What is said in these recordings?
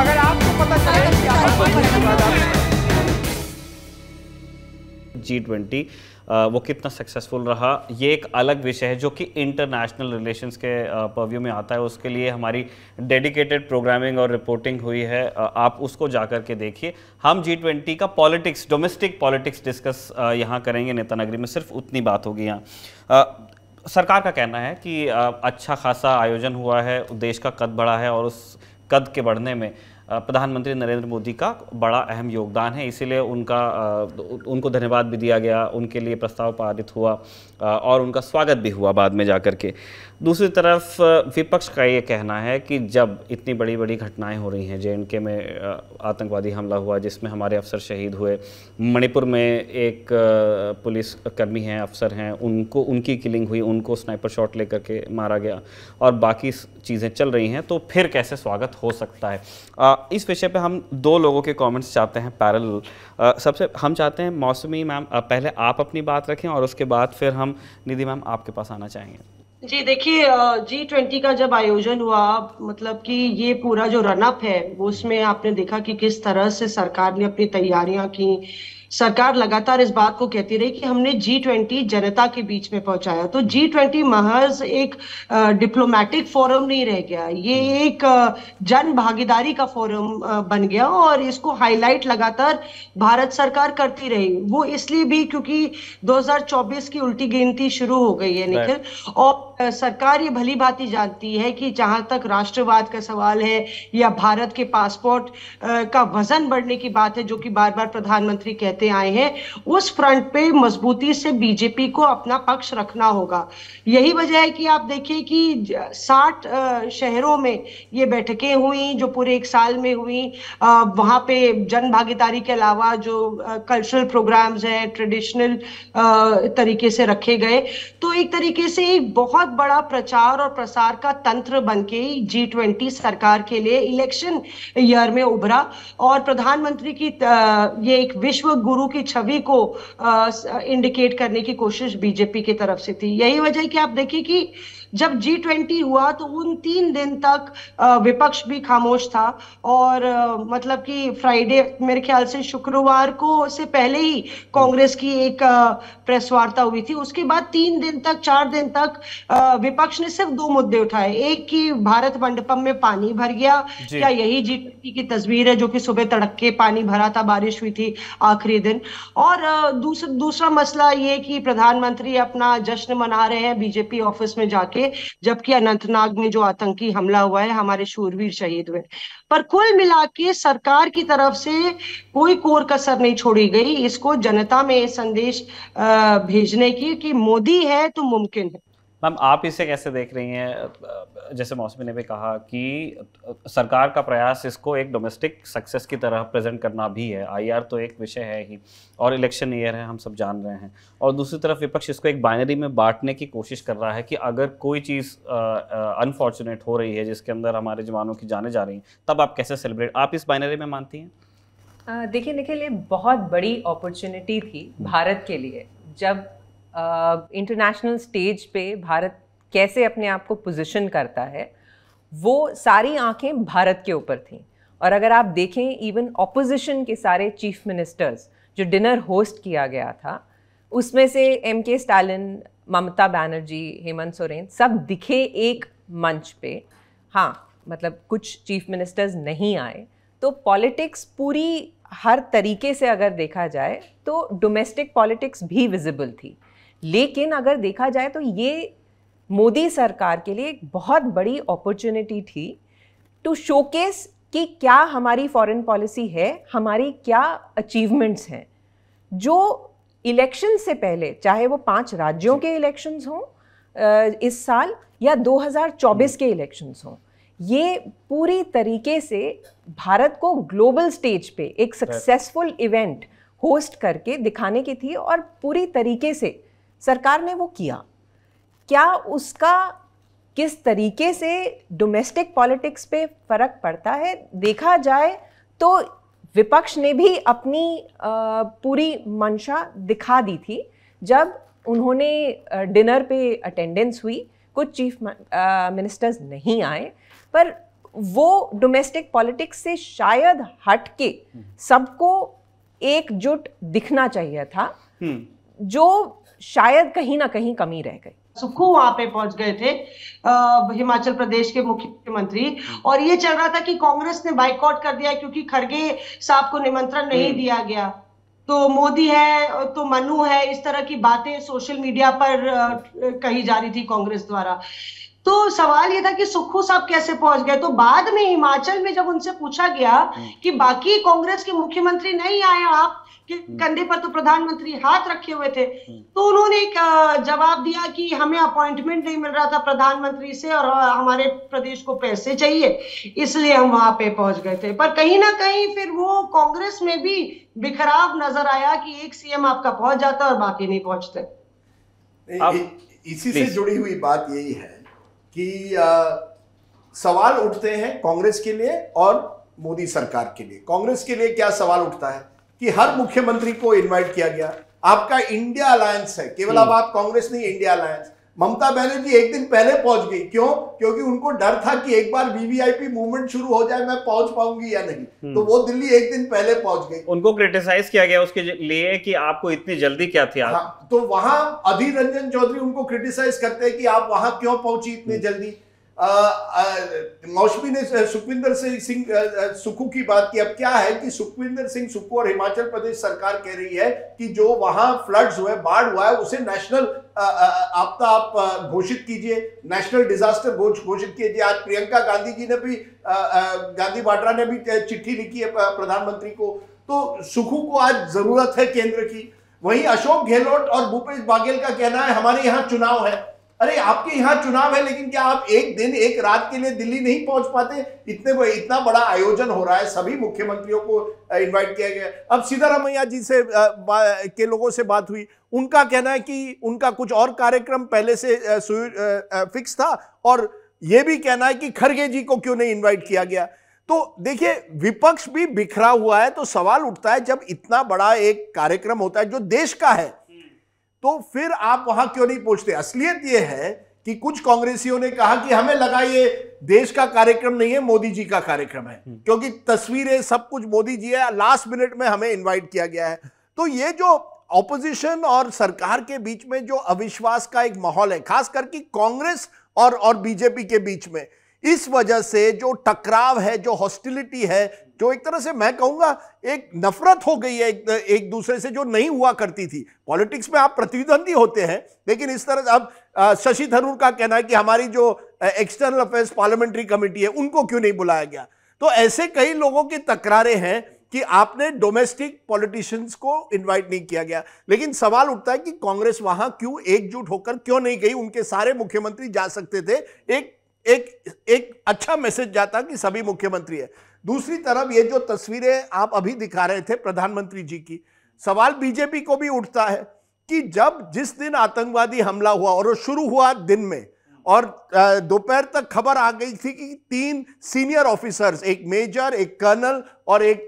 अगर आपको पता चले जी ट्वेंटी वो कितना सक्सेसफुल रहा ये एक अलग विषय है जो कि इंटरनेशनल रिलेशंस के पर्व्यू में आता है उसके लिए हमारी डेडिकेटेड प्रोग्रामिंग और रिपोर्टिंग हुई है आप उसको जा के देखिए हम जी ट्वेंटी का पॉलिटिक्स डोमेस्टिक पॉलिटिक्स डिस्कस यहाँ करेंगे नेतानगरी में सिर्फ उतनी बात होगी यहाँ सरकार का कहना है कि अच्छा खासा आयोजन हुआ है देश का कद बढ़ा है और उस कद के बढ़ने में प्रधानमंत्री नरेंद्र मोदी का बड़ा अहम योगदान है इसीलिए उनका उनको धन्यवाद भी दिया गया उनके लिए प्रस्ताव पारित हुआ और उनका स्वागत भी हुआ बाद में जाकर के दूसरी तरफ विपक्ष का ये कहना है कि जब इतनी बड़ी बड़ी घटनाएं हो रही हैं जे में आतंकवादी हमला हुआ जिसमें हमारे अफसर शहीद हुए मणिपुर में एक पुलिस कर्मी हैं अफसर हैं उनको उनकी किलिंग हुई उनको स्नाइपर शॉट लेकर के मारा गया और बाकी चीज़ें चल रही हैं तो फिर कैसे स्वागत हो सकता है इस विषय पे हम दो लोगों के कमेंट्स चाहते हैं पैरल सबसे हम चाहते हैं मौसमी मैम पहले आप अपनी बात रखें और उसके बाद फिर हम निधि मैम आपके पास आना चाहेंगे जी देखिए जी ट्वेंटी का जब आयोजन हुआ मतलब कि ये पूरा जो रनअप है उसमें आपने देखा कि किस तरह से सरकार ने अपनी तैयारियां की सरकार लगातार इस बात को कहती रही कि हमने जी ट्वेंटी जनता के बीच में पहुंचाया तो जी ट्वेंटी महज एक डिप्लोमेटिक फोरम नहीं रह गया ये एक जन भागीदारी का फोरम बन गया और इसको हाईलाइट लगातार भारत सरकार करती रही वो इसलिए भी क्योंकि 2024 की उल्टी गिनती शुरू हो गई है निखिल और सरकार ये भली भांति जानती है कि जहां तक राष्ट्रवाद का सवाल है या भारत के पासपोर्ट का वजन बढ़ने की बात है जो कि बार बार प्रधानमंत्री कहते करते आए हैं उस फ्रंट पे मजबूती से बीजेपी को अपना पक्ष रखना होगा यही वजह है कि आप देखिए कि साठ शहरों में ये बैठकें हुई जो पूरे एक साल में हुई वहाँ पे जन भागीदारी के अलावा जो कल्चरल प्रोग्राम्स हैं ट्रेडिशनल तरीके से रखे गए तो एक तरीके से एक बहुत बड़ा प्रचार और प्रसार का तंत्र बन के जी ट्वेंटी सरकार के लिए इलेक्शन ईयर में उभरा और प्रधानमंत्री की ये एक विश्व गुरु की छवि को इंडिकेट करने की कोशिश बीजेपी की तरफ से थी यही वजह कि आप देखिए कि जब जी ट्वेंटी हुआ तो उन तीन दिन तक विपक्ष भी खामोश था और मतलब कि फ्राइडे मेरे ख्याल से शुक्रवार को से पहले ही कांग्रेस की एक प्रेस वार्ता हुई थी उसके बाद तीन दिन तक चार दिन तक विपक्ष ने सिर्फ दो मुद्दे उठाए एक कि भारत मंडपम में पानी भर गया क्या यही जी ट्वेंटी की तस्वीर है जो कि सुबह तड़के पानी भरा था बारिश हुई थी आखिरी दिन और दूसरा दूसरा मसला ये कि प्रधानमंत्री अपना जश्न मना रहे हैं बीजेपी ऑफिस में जाकर थे जबकि अनंतनाग में जो आतंकी हमला हुआ है हमारे शूरवीर शहीद हुए पर कुल मिला के सरकार की तरफ से कोई कोर कसर नहीं छोड़ी गई इसको जनता में संदेश भेजने की कि मोदी है तो मुमकिन है मैम आप इसे कैसे देख रही हैं जैसे मौसमी ने भी कहा कि सरकार का प्रयास इसको एक डोमेस्टिक सक्सेस की तरह प्रेजेंट करना भी है आईआर तो एक विषय है ही और इलेक्शन ईयर है हम सब जान रहे हैं और दूसरी तरफ विपक्ष इसको एक बाइनरी में बांटने की कोशिश कर रहा है कि अगर कोई चीज़ अनफॉर्चुनेट हो रही है जिसके अंदर हमारे जवानों की जाने जा रही हैं तब आप कैसे सेलिब्रेट आप इस बाइनरी में मानती हैं देखिए निखिल ये बहुत बड़ी अपॉर्चुनिटी थी भारत के लिए जब इंटरनेशनल स्टेज पे भारत कैसे अपने आप को पोजीशन करता है वो सारी आंखें भारत के ऊपर थीं और अगर आप देखें इवन ऑपोजिशन के सारे चीफ मिनिस्टर्स जो डिनर होस्ट किया गया था उसमें से एम के स्टालिन ममता बनर्जी हेमंत सोरेन सब दिखे एक मंच पे हाँ मतलब कुछ चीफ मिनिस्टर्स नहीं आए तो पॉलिटिक्स पूरी हर तरीके से अगर देखा जाए तो डोमेस्टिक पॉलिटिक्स भी विजिबल थी लेकिन अगर देखा जाए तो ये मोदी सरकार के लिए एक बहुत बड़ी अपॉर्चुनिटी थी टू शोकेस कि क्या हमारी फॉरेन पॉलिसी है हमारी क्या अचीवमेंट्स हैं जो इलेक्शन से पहले चाहे वो पांच राज्यों के इलेक्शंस हों इस साल या 2024 के इलेक्शंस हों ये पूरी तरीके से भारत को ग्लोबल स्टेज पे एक सक्सेसफुल इवेंट होस्ट करके दिखाने की थी और पूरी तरीके से सरकार ने वो किया क्या उसका किस तरीके से डोमेस्टिक पॉलिटिक्स पे फर्क पड़ता है देखा जाए तो विपक्ष ने भी अपनी पूरी मंशा दिखा दी थी जब उन्होंने डिनर पे अटेंडेंस हुई कुछ चीफ मिनिस्टर्स नहीं आए पर वो डोमेस्टिक पॉलिटिक्स से शायद हट के हम्म। सबको एकजुट दिखना चाहिए था हम्म। जो शायद कहीं ना कहीं कमी रह गई सुखू वहां पे पहुंच गए थे आ, हिमाचल प्रदेश के मुख्यमंत्री और ये चल रहा था कि कांग्रेस ने बाइकआउट कर दिया क्योंकि खड़गे साहब को निमंत्रण नहीं हम्म। दिया गया तो मोदी है तो मनु है इस तरह की बातें सोशल मीडिया पर कही जा रही थी कांग्रेस द्वारा तो सवाल ये था कि सुक्खू साहब कैसे पहुंच गए तो बाद में हिमाचल में जब उनसे पूछा गया हम्म। कि बाकी कांग्रेस के मुख्यमंत्री नहीं आए आप के हम्म। कंधे पर तो प्रधानमंत्री हाथ रखे हुए थे हम्म। तो उन्होंने एक जवाब दिया कि हमें अपॉइंटमेंट नहीं मिल रहा था प्रधानमंत्री से और हमारे प्रदेश को पैसे चाहिए इसलिए हम वहां पे पहुंच गए थे पर कहीं ना कहीं फिर वो कांग्रेस में भी बिखराव नजर आया कि एक सीएम आपका पहुंच जाता और बाकी नहीं पहुंचते इसी से जुड़ी हुई बात यही है कि आ, सवाल उठते हैं कांग्रेस के लिए और मोदी सरकार के लिए कांग्रेस के लिए क्या सवाल उठता है कि हर मुख्यमंत्री को इनवाइट किया गया आपका इंडिया अलायंस है केवल अब हम्म। आप कांग्रेस नहीं इंडिया अलायंस ममता बनर्जी एक दिन पहले पहुंच गई क्यों क्योंकि उनको डर था कि एक बार वीवीआईपी मूवमेंट शुरू हो जाए मैं पहुंच पाऊंगी या नहीं हम्म। तो वो दिल्ली एक दिन पहले पहुंच गई उनको क्रिटिसाइज किया गया उसके लिए कि आपको इतनी जल्दी क्या थी आप? हाँ, तो वहां अधीर रंजन चौधरी उनको क्रिटिसाइज करते हैं कि आप वहां क्यों पहुंची इतनी हम्म। जल्दी मौसमी ने सुखविंदर सिंह सुखू की बात की अब क्या है कि सुखविंदर सिंह सुखू और हिमाचल प्रदेश सरकार कह रही है कि जो वहां फ्लड्स हुए बाढ़ हुआ है उसे नेशनल आपदा आप घोषित कीजिए नेशनल डिजास्टर घोषित कीजिए आज प्रियंका गांधी जी ने भी गांधी वाड्रा ने भी चिट्ठी लिखी है प्रधानमंत्री को तो सुखू को आज जरूरत है केंद्र की वहीं अशोक गहलोत और भूपेश बाघेल का कहना है हमारे यहाँ चुनाव है अरे आपके यहाँ चुनाव है लेकिन क्या आप एक दिन एक रात के लिए दिल्ली नहीं पहुंच पाते इतने इतना बड़ा आयोजन हो रहा है सभी मुख्यमंत्रियों को इनवाइट किया गया अब सीतारामैया जी से के लोगों से बात हुई उनका कहना है कि उनका कुछ और कार्यक्रम पहले से फिक्स था और ये भी कहना है कि खड़गे जी को क्यों नहीं इन्वाइट किया गया तो देखिए विपक्ष भी बिखरा हुआ है तो सवाल उठता है जब इतना बड़ा एक कार्यक्रम होता है जो देश का है तो फिर आप वहां क्यों नहीं पहुंचते असलियत यह है कि कुछ कांग्रेसियों ने कहा कि हमें लगा ये देश का कार्यक्रम नहीं है मोदी जी का कार्यक्रम है हम्म। क्योंकि तस्वीरें सब कुछ मोदी जी है लास्ट मिनट में हमें इनवाइट किया गया है तो ये जो ऑपोजिशन और सरकार के बीच में जो अविश्वास का एक माहौल है खास करके कांग्रेस और और बीजेपी के बीच में इस वजह से जो टकराव है जो हॉस्टिलिटी है जो एक तरह से मैं कहूंगा एक नफरत हो गई है एक, एक दूसरे से जो नहीं हुआ करती थी पॉलिटिक्स में आप प्रतिद्वंदी होते हैं लेकिन इस तरह अब शशि थरूर का कहना है कि हमारी जो एक्सटर्नल अफेयर्स पार्लियामेंट्री कमेटी है उनको क्यों नहीं बुलाया गया तो ऐसे कई लोगों की तकरारें हैं कि आपने डोमेस्टिक पॉलिटिशियंस को इनवाइट नहीं किया गया लेकिन सवाल उठता है कि कांग्रेस वहां क्यों एकजुट होकर क्यों नहीं गई उनके सारे मुख्यमंत्री जा सकते थे एक एक एक अच्छा मैसेज जाता कि सभी मुख्यमंत्री है दूसरी तरफ ये जो तस्वीरें आप अभी दिखा रहे थे प्रधानमंत्री जी की सवाल बीजेपी को भी उठता है कि जब जिस दिन आतंकवादी हमला हुआ और वो शुरू हुआ दिन में और दोपहर तक खबर आ गई थी कि तीन सीनियर ऑफिसर्स एक मेजर एक कर्नल और एक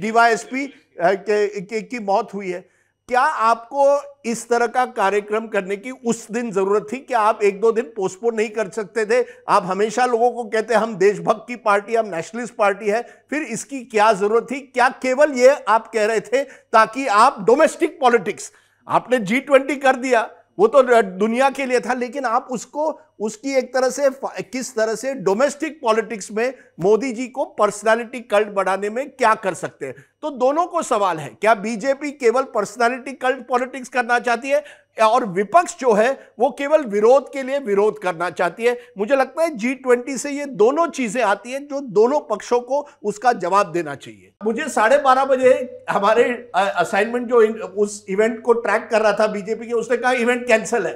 डीवाईएसपी की मौत हुई है क्या आपको इस तरह का कार्यक्रम करने की उस दिन जरूरत थी क्या आप एक दो दिन पोस्टपोन नहीं कर सकते थे आप हमेशा लोगों को कहते हम देशभक्त की पार्टी हम नेशनलिस्ट पार्टी है फिर इसकी क्या जरूरत थी क्या केवल ये आप कह रहे थे ताकि आप डोमेस्टिक पॉलिटिक्स आपने जी ट्वेंटी कर दिया वो तो दुनिया के लिए था लेकिन आप उसको उसकी एक तरह से किस तरह से डोमेस्टिक पॉलिटिक्स में मोदी जी को पर्सनालिटी कल्ट बढ़ाने में क्या कर सकते हैं तो दोनों को सवाल है क्या बीजेपी केवल पर्सनालिटी कल्ट पॉलिटिक्स करना चाहती है और विपक्ष जो है वो केवल विरोध के लिए विरोध करना चाहती है मुझे लगता है जी ट्वेंटी से ये दोनों चीजें आती हैं जो दोनों पक्षों को उसका जवाब देना चाहिए मुझे साढ़े बारह बजे हमारे असाइनमेंट जो उस इवेंट को ट्रैक कर रहा था बीजेपी के उसने कहा इवेंट कैंसिल है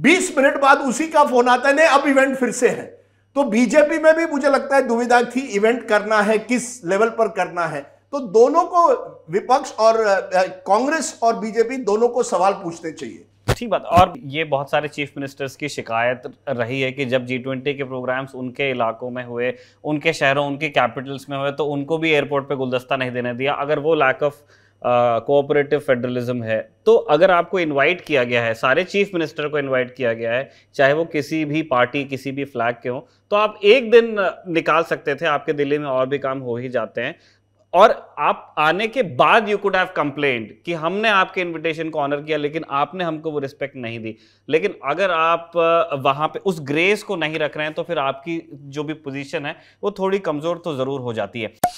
बीस मिनट बाद उसी का फोन आता है नहीं अब इवेंट फिर से है तो बीजेपी में भी मुझे लगता है दुविधा थी इवेंट करना है किस लेवल पर करना है तो दोनों को विपक्ष और कांग्रेस और बीजेपी दोनों को सवाल पूछने चाहिए ठीक बात और ये बहुत सारे चीफ मिनिस्टर्स की शिकायत रही है कि जब जी ट्वेंटी के प्रोग्राम्स उनके इलाकों में हुए उनके शहरों उनके कैपिटल्स में हुए तो उनको भी एयरपोर्ट पे गुलदस्ता नहीं देने दिया अगर वो लैक ऑफ कोऑपरेटिव फेडरलिज्म है तो अगर आपको इनवाइट किया गया है सारे चीफ मिनिस्टर को इनवाइट किया गया है चाहे वो किसी भी पार्टी किसी भी फ्लैग के हों तो आप एक दिन निकाल सकते थे आपके दिल्ली में और भी काम हो ही जाते हैं और आप आने के बाद यू कुड हैव कंप्लेन कि हमने आपके इनविटेशन को ऑनर किया लेकिन आपने हमको वो रिस्पेक्ट नहीं दी लेकिन अगर आप वहाँ पे उस ग्रेस को नहीं रख रहे हैं तो फिर आपकी जो भी पोजीशन है वो थोड़ी कमज़ोर तो ज़रूर हो जाती है